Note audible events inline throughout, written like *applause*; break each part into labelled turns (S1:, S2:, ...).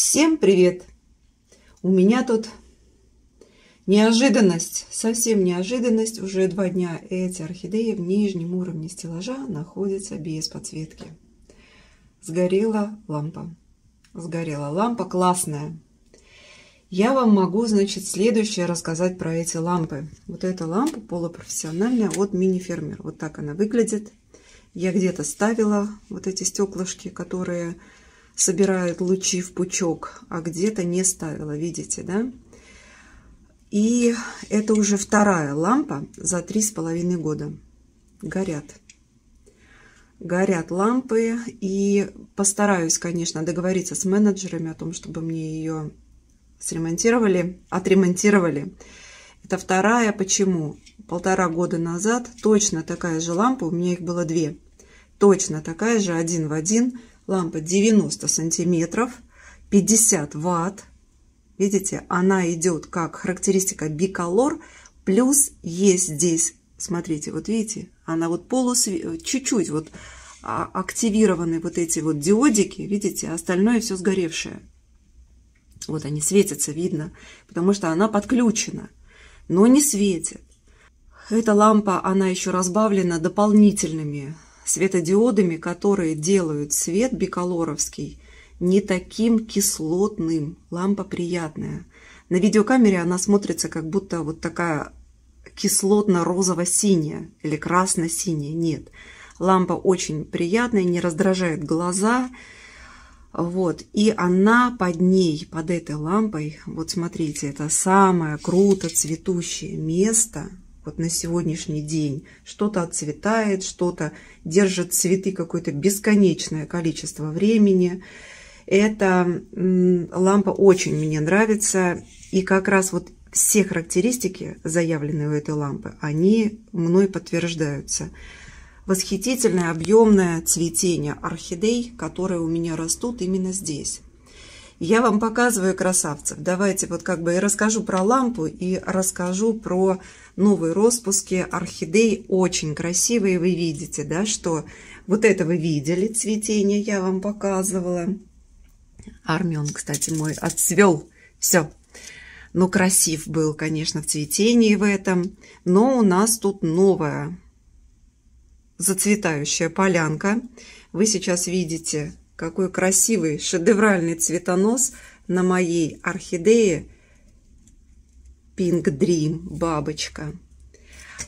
S1: Всем привет! У меня тут неожиданность, совсем неожиданность. Уже два дня эти орхидеи в нижнем уровне стеллажа находятся без подсветки. Сгорела лампа. Сгорела лампа классная. Я вам могу, значит, следующее рассказать про эти лампы. Вот эта лампа полупрофессиональная от мини-фермер. Вот так она выглядит. Я где-то ставила вот эти стеклышки, которые собирает лучи в пучок, а где-то не ставила, видите, да? И это уже вторая лампа за три с половиной года. Горят. Горят лампы. И постараюсь, конечно, договориться с менеджерами о том, чтобы мне ее сремонтировали, отремонтировали. Это вторая. Почему? Полтора года назад точно такая же лампа, у меня их было две. Точно такая же, один в один, лампа 90 сантиметров, 50 ватт. Видите, она идет как характеристика биколор, плюс есть здесь, смотрите, вот видите, она вот полусвет, чуть-чуть вот а, активированы вот эти вот диодики, видите, остальное все сгоревшее. Вот они светятся, видно, потому что она подключена, но не светит. Эта лампа, она еще разбавлена дополнительными светодиодами, которые делают свет биколоровский не таким кислотным. Лампа приятная. На видеокамере она смотрится как будто вот такая кислотно-розово-синяя или красно-синяя. Нет. Лампа очень приятная, не раздражает глаза. Вот, и она под ней, под этой лампой, вот смотрите, это самое круто цветущее место, вот на сегодняшний день. Что-то отцветает, что-то держит цветы какое-то бесконечное количество времени. Эта лампа очень мне нравится. И как раз вот все характеристики, заявленные у этой лампы, они мной подтверждаются. Восхитительное объемное цветение орхидей, которые у меня растут именно здесь. Я вам показываю красавцев. Давайте вот как бы и расскажу про лампу, и расскажу про новые распуски орхидей. Очень красивые, вы видите, да, что вот это вы видели цветение, я вам показывала. Армион, кстати, мой отцвел. Все. Ну, красив был, конечно, в цветении в этом. Но у нас тут новая зацветающая полянка. Вы сейчас видите какой красивый шедевральный цветонос на моей орхидее Pink Dream бабочка.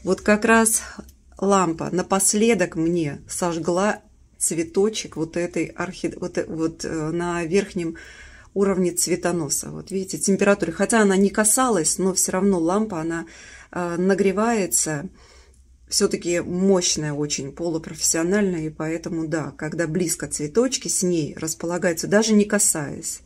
S1: Вот как раз лампа напоследок мне сожгла цветочек вот этой орхид... вот, вот э, на верхнем уровне цветоноса. Вот видите, температуры. Хотя она не касалась, но все равно лампа, она э, нагревается все-таки мощная очень, полупрофессиональная, и поэтому, да, когда близко цветочки с ней располагаются, даже не касаясь,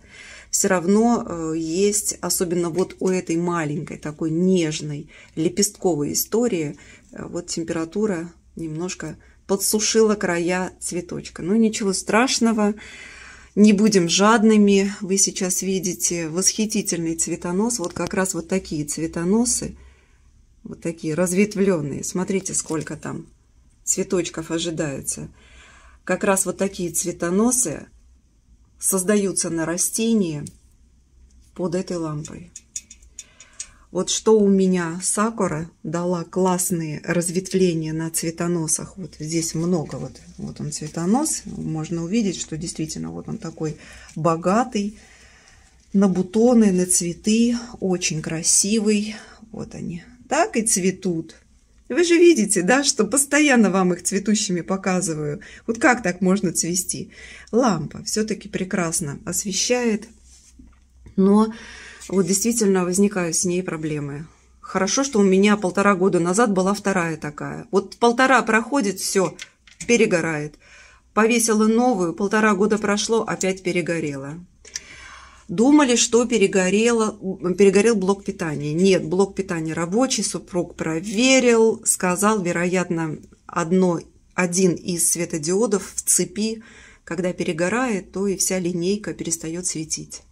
S1: все равно э, есть, особенно вот у этой маленькой, такой нежной, лепестковой истории, э, вот температура немножко подсушила края цветочка. Но ну, ничего страшного, не будем жадными. Вы сейчас видите восхитительный цветонос, вот как раз вот такие цветоносы – вот такие разветвленные. Смотрите, сколько там цветочков ожидаются. Как раз вот такие цветоносы создаются на растении под этой лампой. Вот что у меня сакура дала классные разветвления на цветоносах. Вот здесь много, вот, вот он цветонос. Можно увидеть, что действительно вот он такой богатый. На бутоны, на цветы. Очень красивый. Вот они, так и цветут. Вы же видите, да, что постоянно вам их цветущими показываю. Вот как так можно цвести? Лампа все-таки прекрасно освещает, но вот действительно возникают с ней проблемы. Хорошо, что у меня полтора года назад была вторая такая. Вот полтора проходит, все, перегорает. Повесила новую, полтора года прошло, опять перегорела. Думали, что перегорело, перегорел блок питания. Нет, блок питания рабочий, супруг проверил, сказал, вероятно, одно, один из светодиодов в цепи, когда перегорает, то и вся линейка перестает светить.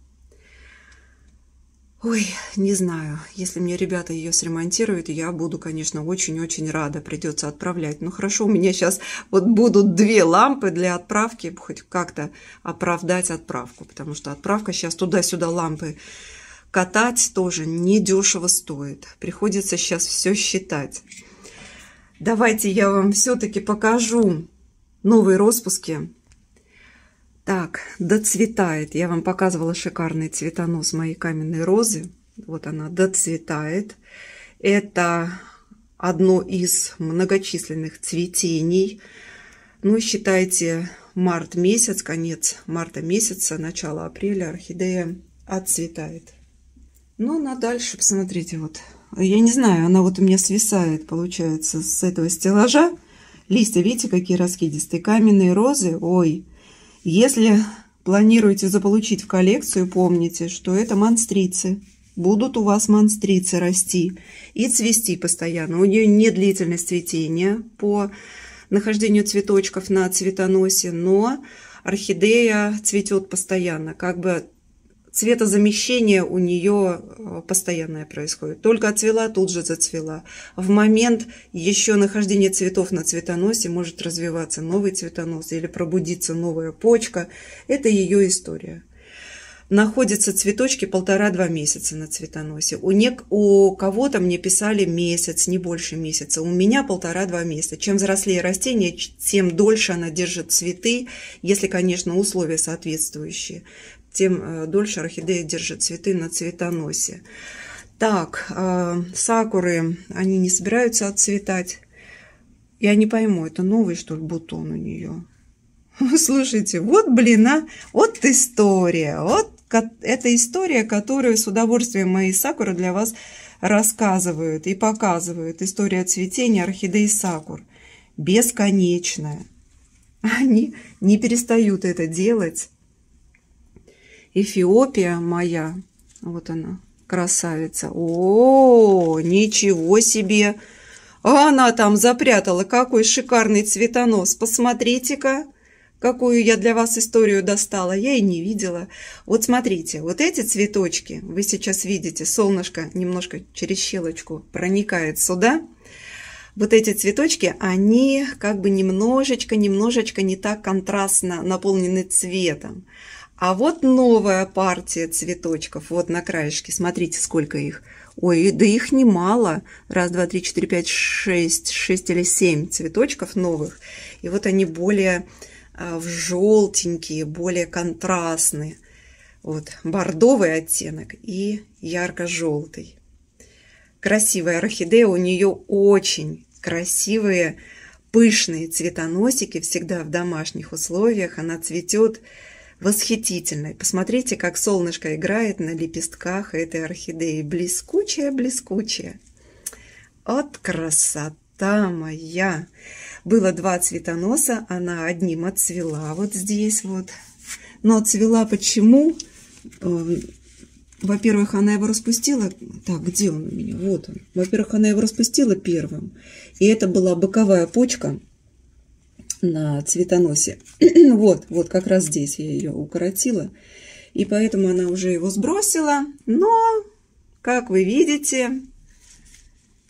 S1: Ой, не знаю. Если мне ребята ее сремонтируют, я буду, конечно, очень-очень рада. Придется отправлять. Ну хорошо, у меня сейчас вот будут две лампы для отправки, хоть как-то оправдать отправку, потому что отправка сейчас туда-сюда лампы катать тоже недешево стоит. Приходится сейчас все считать. Давайте я вам все-таки покажу новые распуски так, доцветает. Я вам показывала шикарный цветонос моей каменной розы. Вот она доцветает. Это одно из многочисленных цветений. Ну, считайте, март месяц, конец марта месяца, начало апреля орхидея отцветает. Ну, а на дальше, посмотрите, вот. Я не знаю, она вот у меня свисает, получается, с этого стеллажа. Листья, видите, какие раскидистые. Каменные розы, ой, если планируете заполучить в коллекцию, помните, что это монстрицы. Будут у вас монстрицы расти и цвести постоянно. У нее не длительность цветения по нахождению цветочков на цветоносе, но орхидея цветет постоянно. Как бы цветозамещение у нее э, постоянное происходит. Только отцвела, тут же зацвела. В момент еще нахождения цветов на цветоносе может развиваться новый цветонос или пробудиться новая почка. Это ее история. Находятся цветочки полтора-два месяца на цветоносе. У, нек... у кого-то мне писали месяц, не больше месяца. У меня полтора-два месяца. Чем взрослее растение, тем дольше она держит цветы, если, конечно, условия соответствующие тем э, дольше орхидея держит цветы на цветоносе. Так, э, сакуры, они не собираются отцветать. Я не пойму, это новый, что ли, бутон у нее? *laughs* Слушайте, вот, блин, а, вот история, вот эта история, которую с удовольствием мои сакуры для вас рассказывают и показывают. История цветения орхидей сакур. Бесконечная. *laughs* Они не перестают это делать. Эфиопия моя. Вот она, красавица. О, ничего себе! А она там запрятала. Какой шикарный цветонос. Посмотрите-ка, какую я для вас историю достала. Я и не видела. Вот смотрите, вот эти цветочки, вы сейчас видите, солнышко немножко через щелочку проникает сюда. Вот эти цветочки, они как бы немножечко, немножечко не так контрастно наполнены цветом. А вот новая партия цветочков. Вот на краешке, смотрите, сколько их. Ой, да их немало. Раз, два, три, четыре, пять, шесть, шесть или семь цветочков новых. И вот они более а, в желтенькие, более контрастные. Вот бордовый оттенок и ярко-желтый. Красивая орхидея, у нее очень красивые пышные цветоносики, всегда в домашних условиях. Она цветет восхитительной. Посмотрите, как солнышко играет на лепестках этой орхидеи. Блескучая-блескучая. От красота моя! Было два цветоноса, она одним отцвела вот здесь вот. Но отцвела почему? Эм, во-первых, она его распустила. Так, где он у меня? Вот он. Во-первых, она его распустила первым. И это была боковая почка – на цветоносе. *clears throat* вот, вот как раз здесь я ее укоротила. И поэтому она уже его сбросила. Но, как вы видите,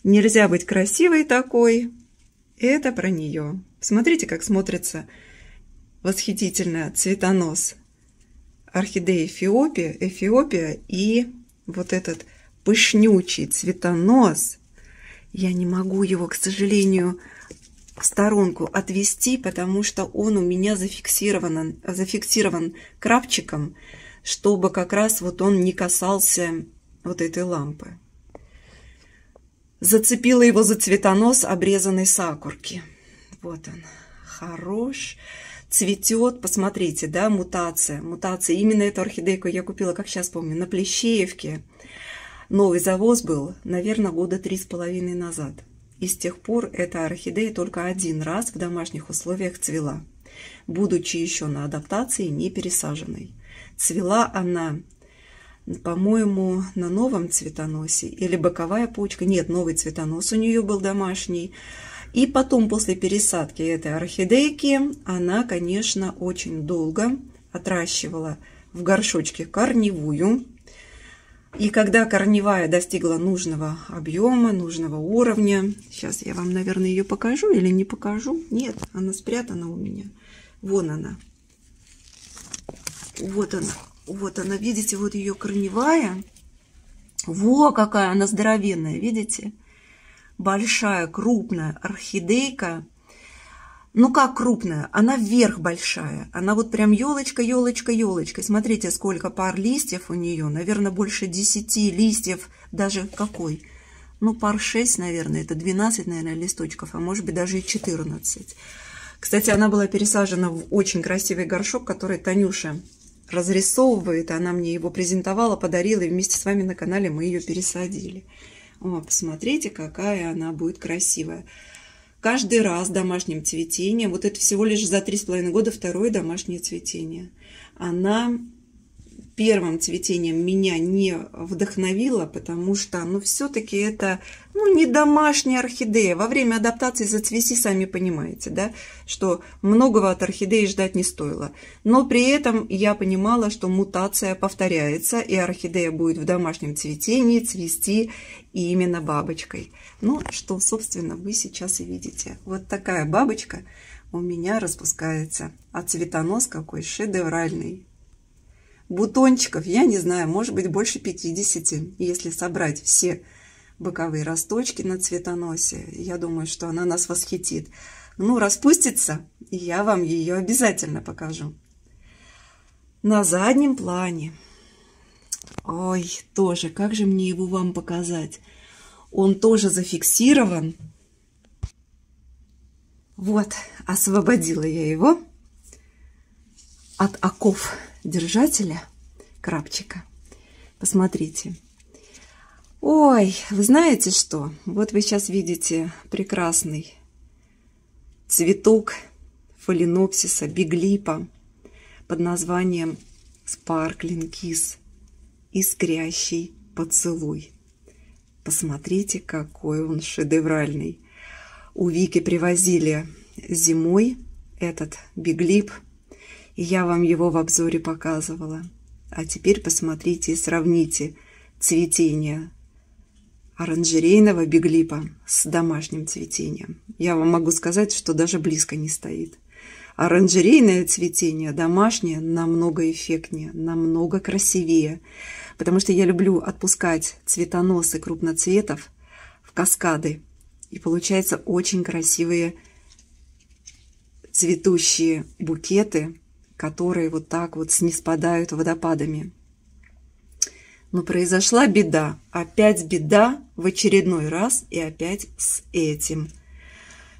S1: нельзя быть красивой такой. Это про нее. Смотрите, как смотрится восхитительно цветонос орхидеи Эфиопия, Эфиопия и вот этот пышнючий цветонос. Я не могу его, к сожалению, сторонку отвести, потому что он у меня зафиксирован, зафиксирован крапчиком, чтобы как раз вот он не касался вот этой лампы. Зацепила его за цветонос обрезанной сакурки. Вот он. Хорош. Цветет. Посмотрите, да, мутация. Мутация. Именно эту орхидейку я купила, как сейчас помню, на Плещеевке. Новый завоз был, наверное, года три с половиной назад и с тех пор эта орхидея только один раз в домашних условиях цвела, будучи еще на адаптации не пересаженной. Цвела она, по-моему, на новом цветоносе или боковая почка. Нет, новый цветонос у нее был домашний. И потом, после пересадки этой орхидейки, она, конечно, очень долго отращивала в горшочке корневую, и когда корневая достигла нужного объема, нужного уровня, сейчас я вам, наверное, ее покажу или не покажу. Нет, она спрятана у меня. Вон она. Вот она. Вот она, видите, вот ее корневая. Во, какая она здоровенная, видите? Большая, крупная орхидейка ну как крупная, она вверх большая, она вот прям елочка, елочка, елочка. Смотрите, сколько пар листьев у нее, наверное, больше 10 листьев, даже какой. Ну, пар 6, наверное, это 12, наверное, листочков, а может быть даже и 14. Кстати, она была пересажена в очень красивый горшок, который Танюша разрисовывает. Она мне его презентовала, подарила, и вместе с вами на канале мы ее пересадили. О, посмотрите, какая она будет красивая каждый раз домашним цветением. Вот это всего лишь за три с половиной года второе домашнее цветение. Она первым цветением меня не вдохновило, потому что, ну, все-таки это, ну, не домашняя орхидея. Во время адаптации зацвести, сами понимаете, да, что многого от орхидеи ждать не стоило. Но при этом я понимала, что мутация повторяется, и орхидея будет в домашнем цветении цвести именно бабочкой. Ну, что, собственно, вы сейчас и видите. Вот такая бабочка у меня распускается. А цветонос какой шедевральный бутончиков, я не знаю, может быть больше 50, если собрать все боковые росточки на цветоносе. Я думаю, что она нас восхитит. Ну, распустится, и я вам ее обязательно покажу. На заднем плане. Ой, тоже, как же мне его вам показать? Он тоже зафиксирован. Вот, освободила я его от оков держателя крапчика. Посмотрите. Ой, вы знаете что? Вот вы сейчас видите прекрасный цветок фаленопсиса биглипа под названием Sparkling Kiss искрящий поцелуй. Посмотрите, какой он шедевральный. У Вики привозили зимой этот биглип я вам его в обзоре показывала. А теперь посмотрите и сравните цветение оранжерейного беглипа с домашним цветением. Я вам могу сказать, что даже близко не стоит. Оранжерейное цветение, домашнее, намного эффектнее, намного красивее, потому что я люблю отпускать цветоносы крупноцветов в каскады, и получаются очень красивые цветущие букеты – которые вот так вот снеспадают водопадами. Но произошла беда, опять беда в очередной раз и опять с этим.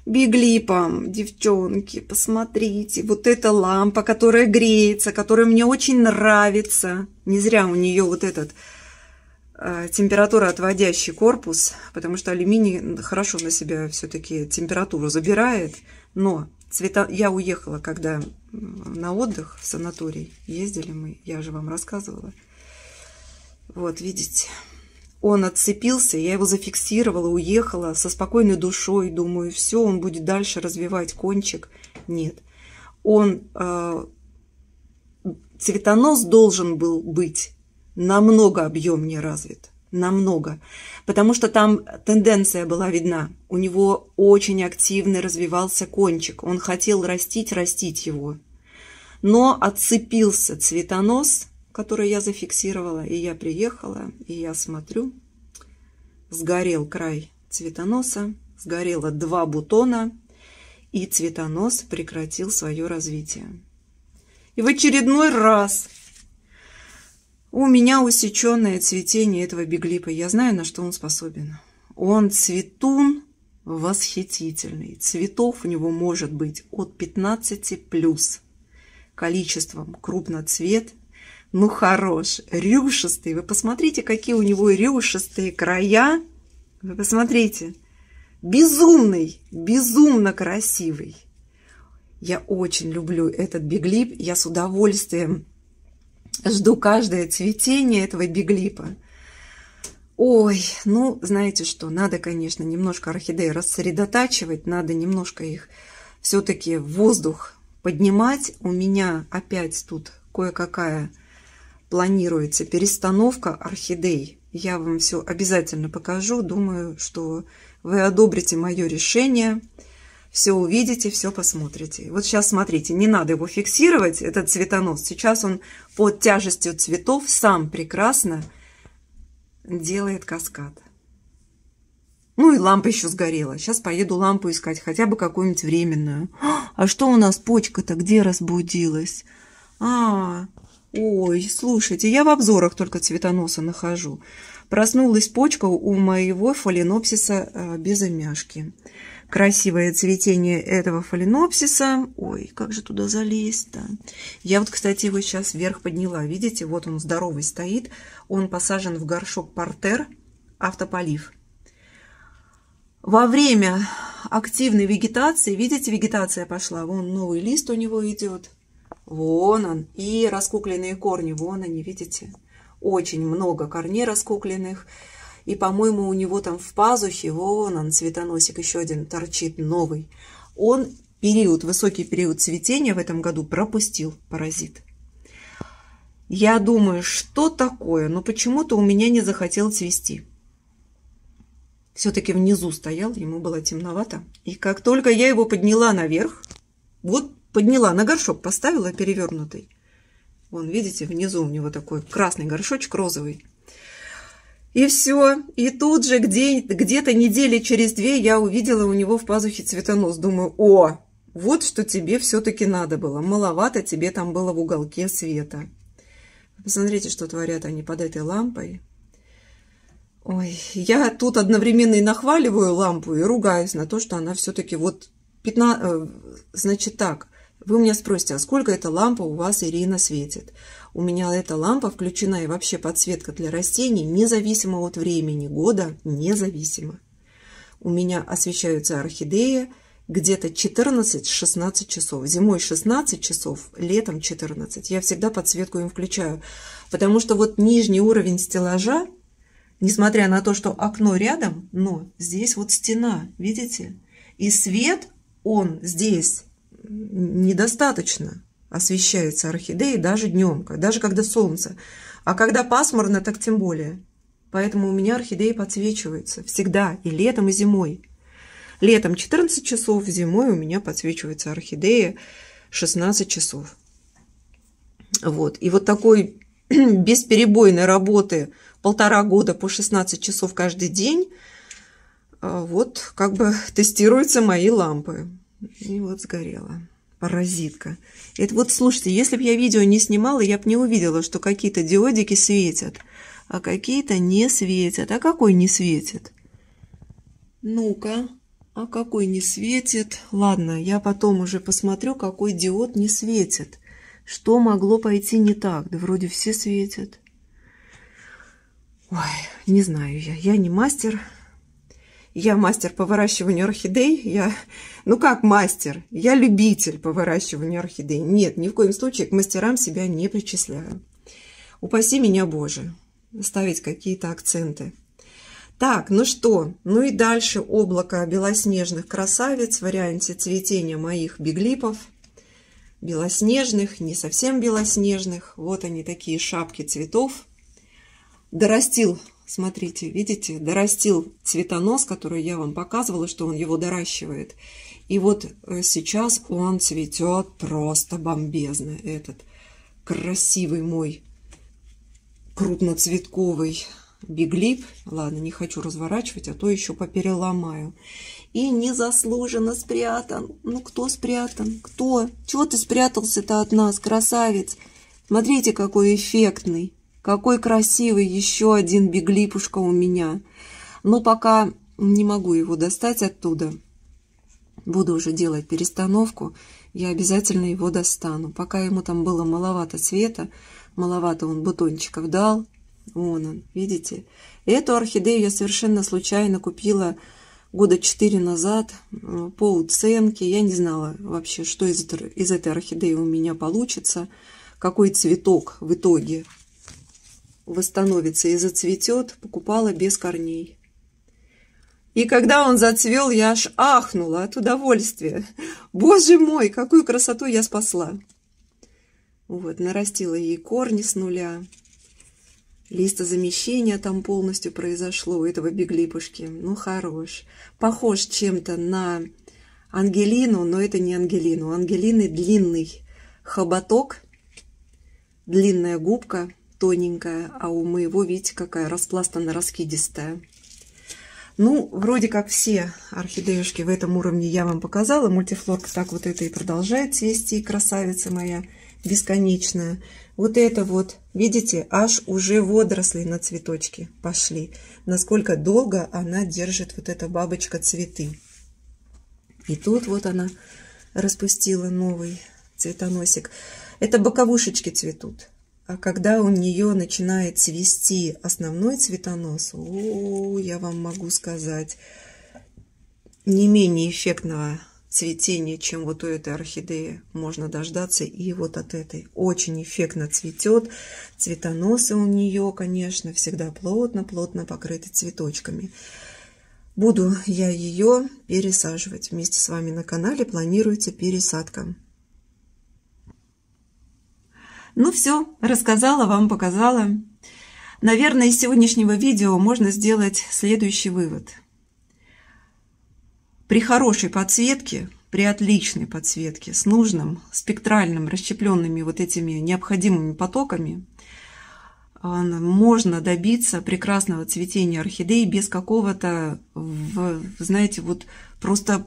S1: Биглипом, девчонки, посмотрите, вот эта лампа, которая греется, которая мне очень нравится. Не зря у нее вот этот э, отводящий корпус, потому что алюминий хорошо на себя все-таки температуру забирает, но Цвета... Я уехала, когда на отдых в санаторий ездили мы, я же вам рассказывала. Вот, видите, он отцепился, я его зафиксировала, уехала со спокойной душой, думаю, все, он будет дальше развивать кончик. Нет, он, э, цветонос должен был быть намного объемнее развит намного, потому что там тенденция была видна. У него очень активно развивался кончик, он хотел растить, растить его. Но отцепился цветонос, который я зафиксировала, и я приехала, и я смотрю, сгорел край цветоноса, сгорело два бутона, и цветонос прекратил свое развитие. И в очередной раз у меня усеченное цветение этого беглипа. Я знаю, на что он способен. Он цветун восхитительный. Цветов у него может быть от 15 плюс количеством крупноцвет. Ну, хорош, рюшистый. Вы посмотрите, какие у него рюшистые края. Вы посмотрите. Безумный, безумно красивый. Я очень люблю этот биглип. Я с удовольствием жду каждое цветение этого биглипа. Ой, ну, знаете что, надо, конечно, немножко орхидеи рассредотачивать, надо немножко их все-таки в воздух поднимать. У меня опять тут кое-какая планируется перестановка орхидей. Я вам все обязательно покажу. Думаю, что вы одобрите мое решение все увидите, все посмотрите. Вот сейчас смотрите, не надо его фиксировать, этот цветонос. Сейчас он под тяжестью цветов сам прекрасно делает каскад. Ну и лампа еще сгорела. Сейчас поеду лампу искать, хотя бы какую-нибудь временную. А что у нас почка-то где разбудилась? А, ой, слушайте, я в обзорах только цветоноса нахожу. Проснулась почка у моего фаленопсиса э, безымяшки красивое цветение этого фаленопсиса. Ой, как же туда залезть-то? Я вот, кстати, его сейчас вверх подняла. Видите, вот он здоровый стоит. Он посажен в горшок портер, автополив. Во время активной вегетации, видите, вегетация пошла. Вон новый лист у него идет. Вон он. И раскукленные корни. Вон они, видите? Очень много корней раскукленных. И, по-моему, у него там в пазухе, вон он, цветоносик еще один торчит новый. Он период, высокий период цветения в этом году пропустил паразит. Я думаю, что такое, но ну, почему-то у меня не захотел цвести. Все-таки внизу стоял, ему было темновато. И как только я его подняла наверх, вот подняла на горшок, поставила перевернутый. Вон, видите, внизу у него такой красный горшочек розовый. И все. И тут же где, где-то недели через две я увидела у него в пазухе цветонос. Думаю, о, вот что тебе все-таки надо было. Маловато тебе там было в уголке света. Посмотрите, что творят они под этой лампой. Ой, я тут одновременно и нахваливаю лампу, и ругаюсь на то, что она все-таки вот 15, э, значит так, вы меня спросите, а сколько эта лампа у вас, Ирина, светит? У меня эта лампа включена и вообще подсветка для растений, независимо от времени года, независимо. У меня освещаются орхидеи где-то 14-16 часов. Зимой 16 часов, летом 14. Я всегда подсветку им включаю, потому что вот нижний уровень стеллажа, несмотря на то, что окно рядом, но здесь вот стена, видите? И свет, он здесь недостаточно освещаются орхидеи даже днем, даже когда солнце. А когда пасмурно, так тем более. Поэтому у меня орхидеи подсвечиваются всегда, и летом, и зимой. Летом 14 часов, зимой у меня подсвечиваются орхидеи 16 часов. Вот. И вот такой *clears throat* бесперебойной работы полтора года по 16 часов каждый день, а, вот как бы тестируются мои лампы. И вот сгорела. Паразитка. Это вот, слушайте, если бы я видео не снимала, я бы не увидела, что какие-то диодики светят, а какие-то не светят. А какой не светит? Ну-ка, а какой не светит? Ладно, я потом уже посмотрю, какой диод не светит. Что могло пойти не так? Да вроде все светят. Ой, не знаю я, я не мастер, я мастер по выращиванию орхидей. Я, ну как мастер? Я любитель по выращиванию орхидей. Нет, ни в коем случае к мастерам себя не причисляю. Упаси меня, Боже, ставить какие-то акценты. Так, ну что, ну и дальше облако белоснежных красавиц в варианте цветения моих беглипов. Белоснежных, не совсем белоснежных. Вот они такие шапки цветов. Дорастил Смотрите, видите, дорастил цветонос, который я вам показывала, что он его доращивает. И вот э, сейчас он цветет просто бомбезно, этот красивый мой крупноцветковый биглип. Ладно, не хочу разворачивать, а то еще попереломаю. И незаслуженно спрятан. Ну, кто спрятан? Кто? Чего ты спрятался-то от нас, красавец? Смотрите, какой эффектный. Какой красивый еще один беглипушка у меня. Но пока не могу его достать оттуда. Буду уже делать перестановку, я обязательно его достану. Пока ему там было маловато цвета, маловато он бутончиков дал. Вон он, видите? Эту орхидею я совершенно случайно купила года четыре назад э, по уценке. Я не знала вообще, что из, из этой орхидеи у меня получится, какой цветок в итоге восстановится и зацветет, покупала без корней. И когда он зацвел, я аж ахнула от удовольствия. Боже мой, какую красоту я спасла! Вот, нарастила ей корни с нуля. Листозамещение там полностью произошло у этого беглипушки. Ну, хорош. Похож чем-то на Ангелину, но это не Ангелину. У Ангелины длинный хоботок, длинная губка – тоненькая, а у моего, видите, какая распластана, раскидистая. Ну, вроде как все орхидеюшки в этом уровне я вам показала. Мультифлорка так вот это и продолжает цвести, красавица моя бесконечная. Вот это вот, видите, аж уже водоросли на цветочке пошли. Насколько долго она держит вот эта бабочка цветы. И тут вот она распустила новый цветоносик. Это боковушечки цветут. А когда у нее начинает цвести основной цветонос, о, я вам могу сказать, не менее эффектного цветения, чем вот у этой орхидеи, можно дождаться и вот от этой. Очень эффектно цветет, цветоносы у нее, конечно, всегда плотно-плотно покрыты цветочками. Буду я ее пересаживать вместе с вами на канале «Планируется пересадка». Ну все, рассказала вам, показала. Наверное, из сегодняшнего видео можно сделать следующий вывод. При хорошей подсветке, при отличной подсветке с нужным спектральным расщепленными вот этими необходимыми потоками а, можно добиться прекрасного цветения орхидей без какого-то, знаете, вот просто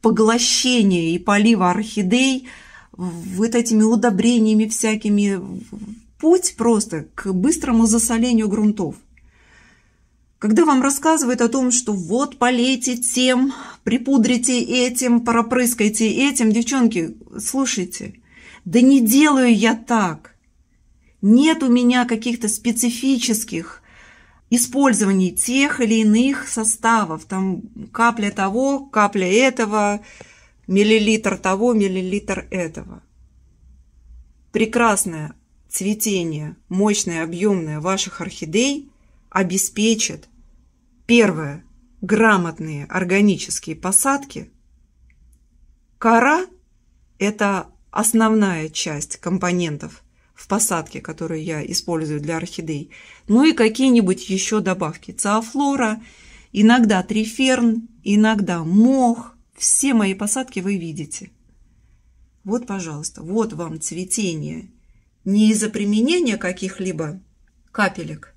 S1: поглощения и полива орхидей – вот этими удобрениями всякими, путь просто к быстрому засолению грунтов. Когда вам рассказывают о том, что вот полейте тем, припудрите этим, пропрыскайте этим, девчонки, слушайте, да не делаю я так. Нет у меня каких-то специфических использований тех или иных составов, там капля того, капля этого, миллилитр того, миллилитр этого. Прекрасное цветение, мощное, объемное ваших орхидей обеспечит первое грамотные органические посадки. Кора – это основная часть компонентов в посадке, которую я использую для орхидей. Ну и какие-нибудь еще добавки. Циофлора, иногда триферн, иногда мох – все мои посадки вы видите. Вот, пожалуйста, вот вам цветение. Не из-за применения каких-либо капелек,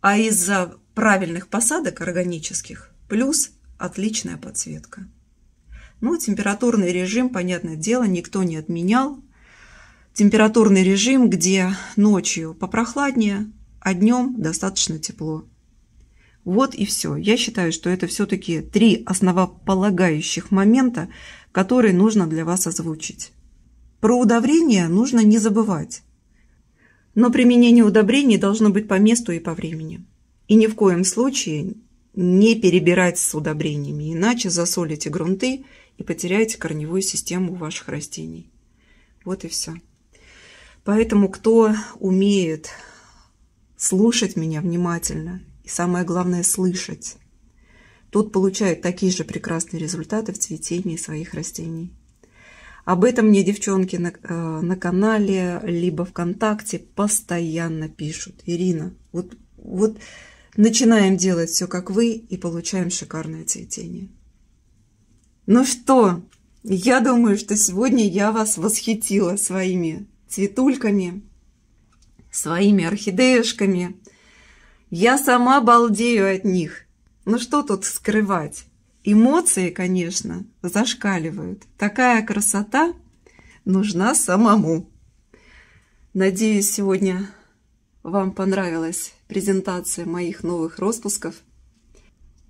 S1: а из-за правильных посадок органических, плюс отличная подсветка. Ну, температурный режим, понятное дело, никто не отменял. Температурный режим, где ночью попрохладнее, а днем достаточно тепло. Вот и все. Я считаю, что это все-таки три основополагающих момента, которые нужно для вас озвучить. Про удобрения нужно не забывать. Но применение удобрений должно быть по месту и по времени. И ни в коем случае не перебирать с удобрениями, иначе засолите грунты и потеряете корневую систему ваших растений. Вот и все. Поэтому кто умеет слушать меня внимательно и самое главное слышать. Тут получают такие же прекрасные результаты в цветении своих растений. Об этом мне девчонки на, э, на канале, либо ВКонтакте постоянно пишут. Ирина, вот, вот начинаем делать все как вы и получаем шикарное цветение. Ну что, я думаю, что сегодня я вас восхитила своими цветульками, своими орхидеюшками – я сама балдею от них. Ну что тут скрывать? Эмоции, конечно, зашкаливают. Такая красота нужна самому. Надеюсь, сегодня вам понравилась презентация моих новых распусков.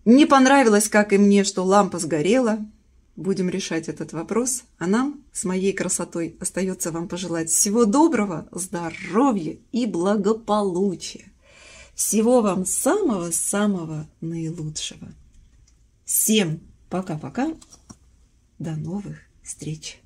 S1: Не понравилось, как и мне, что лампа сгорела. Будем решать этот вопрос. А нам с моей красотой остается вам пожелать всего доброго, здоровья и благополучия. Всего вам самого-самого наилучшего. Всем пока-пока. До новых встреч.